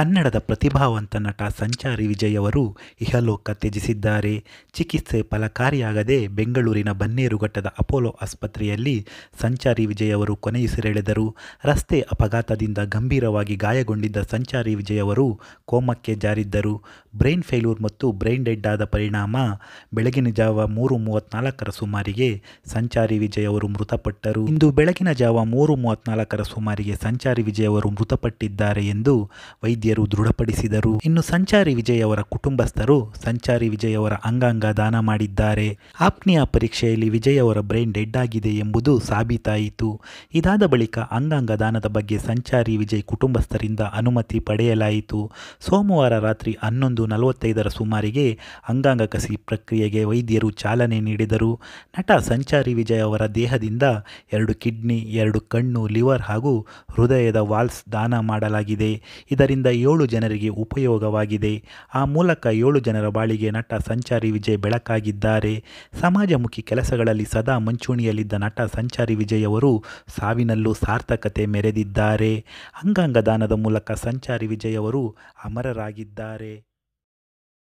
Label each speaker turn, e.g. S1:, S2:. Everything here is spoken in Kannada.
S1: ಕನ್ನಡದ ಪ್ರತಿಭಾವಂತ ನಟ ಸಂಚಾರಿ ವಿಜಯ್ ಅವರು ಇಹಲೋಕ ತ್ಯಜಿಸಿದ್ದಾರೆ ಚಿಕಿತ್ಸೆ ಫಲಕಾರಿಯಾಗದೆ ಬೆಂಗಳೂರಿನ ಬನ್ನೇರುಘಟ್ಟದ ಅಪೋಲೋ ಆಸ್ಪತ್ರೆಯಲ್ಲಿ ಸಂಚಾರಿ ವಿಜಯ್ ಅವರು ಕೊನೆಯುಸಿರೆಳೆದರು ರಸ್ತೆ ಅಪಘಾತದಿಂದ ಗಂಭೀರವಾಗಿ ಗಾಯಗೊಂಡಿದ್ದ ಸಂಚಾರಿ ವಿಜಯ್ ಅವರು ಕೋಮಕ್ಕೆ ಜಾರಿದ್ದರು ಬ್ರೈನ್ ಫೇಲ್ಯೂರ್ ಮತ್ತು ಬ್ರೈನ್ ಡೆಡ್ ಆದ ಪರಿಣಾಮ ಬೆಳಗಿನ ಜಾವ ಮೂರು ಮೂವತ್ನಾಲ್ಕರ ಸುಮಾರಿಗೆ ಸಂಚಾರಿ ವಿಜಯ್ ಅವರು ಮೃತಪಟ್ಟರು ಇಂದು ಬೆಳಗಿನ ಜಾವ ಮೂರು ಮೂವತ್ನಾಲ್ಕರ ಸುಮಾರಿಗೆ ಸಂಚಾರಿ ವಿಜಯ್ ಅವರು ಮೃತಪಟ್ಟಿದ್ದಾರೆ ಎಂದು ವೈದ್ಯರು ದೃಢಪಡಿಸಿದರು ಇನ್ನು ಸಂಚಾರಿ ವಿಜಯ್ ಅವರ ಕುಟುಂಬಸ್ಥರು ಸಂಚಾರಿ ವಿಜಯ್ ಅವರ ಅಂಗಾಂಗ ದಾನ ಮಾಡಿದ್ದಾರೆ ಆಪ್ನಿಯಾ ಪರೀಕ್ಷೆಯಲ್ಲಿ ವಿಜಯ್ ಅವರ ಬ್ರೈನ್ ಡೆಡ್ ಆಗಿದೆ ಎಂಬುದು ಸಾಬೀತಾಯಿತು ಇದಾದ ಬಳಿಕ ಅಂಗಾಂಗ ದಾನದ ಬಗ್ಗೆ ಸಂಚಾರಿ ವಿಜಯ್ ಕುಟುಂಬಸ್ಥರಿಂದ ಅನುಮತಿ ಪಡೆಯಲಾಯಿತು ಸೋಮವಾರ ರಾತ್ರಿ ಹನ್ನೊಂದು ಒಂದು ನಲವತ್ತೈದರ ಸುಮಾರಿಗೆ ಅಂಗಾಂಗ ಕಸಿ ಪ್ರಕ್ರಿಯೆಗೆ ವೈದ್ಯರು ಚಾಲನೆ ನೀಡಿದರು ನಟ ಸಂಚಾರಿ ವಿಜಯ್ ಅವರ ದೇಹದಿಂದ ಎರಡು ಕಿಡ್ನಿ ಎರಡು ಕಣ್ಣು ಲಿವರ್ ಹಾಗೂ ಹೃದಯದ ವಾಲ್ಸ್ ದಾನ ಮಾಡಲಾಗಿದೆ ಇದರಿಂದ ಏಳು ಜನರಿಗೆ ಉಪಯೋಗವಾಗಿದೆ ಆ ಮೂಲಕ ಏಳು ಜನರ ಬಾಳಿಗೆ ನಟ ಸಂಚಾರಿ ವಿಜಯ್ ಬೆಳಕಾಗಿದ್ದಾರೆ ಸಮಾಜಮುಖಿ ಕೆಲಸಗಳಲ್ಲಿ ಸದಾ ಮುಂಚೂಣಿಯಲ್ಲಿದ್ದ ನಟ ಸಂಚಾರಿ ವಿಜಯ್ ಅವರು ಸಾವಿನಲ್ಲೂ ಸಾರ್ಥಕತೆ ಮೆರೆದಿದ್ದಾರೆ ಅಂಗಾಂಗ ದಾನದ ಮೂಲಕ ಸಂಚಾರಿ ವಿಜಯ್ ಅವರು ಅಮರರಾಗಿದ್ದಾರೆ